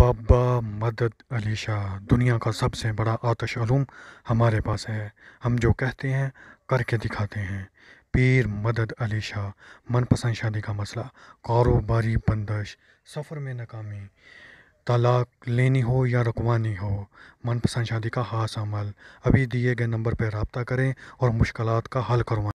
बाबा मदद अली शाह दुनिया का सबसे बड़ा आतश आलूम हमारे पास है हम जो कहते हैं करके दिखाते हैं पीर मदद अली शाह मनपसंद शादी का मसला कारोबारी बंदश सफ़र में नाकामी तलाक लेनी हो या रुकवानी हो मनपसंद शादी का हास अमल अभी दिए गए नंबर पर रबता करें और मुश्किल का हल करवाएँ